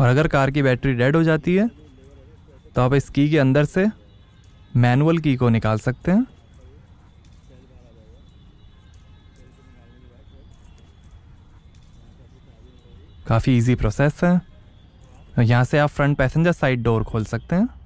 और अगर कार की बैटरी डेड हो जाती है तो आप इस की के अंदर से मैनुअल की को निकाल सकते हैं काफ़ी इजी प्रोसेस है यहाँ से आप फ्रंट पैसेंजर साइड डोर खोल सकते हैं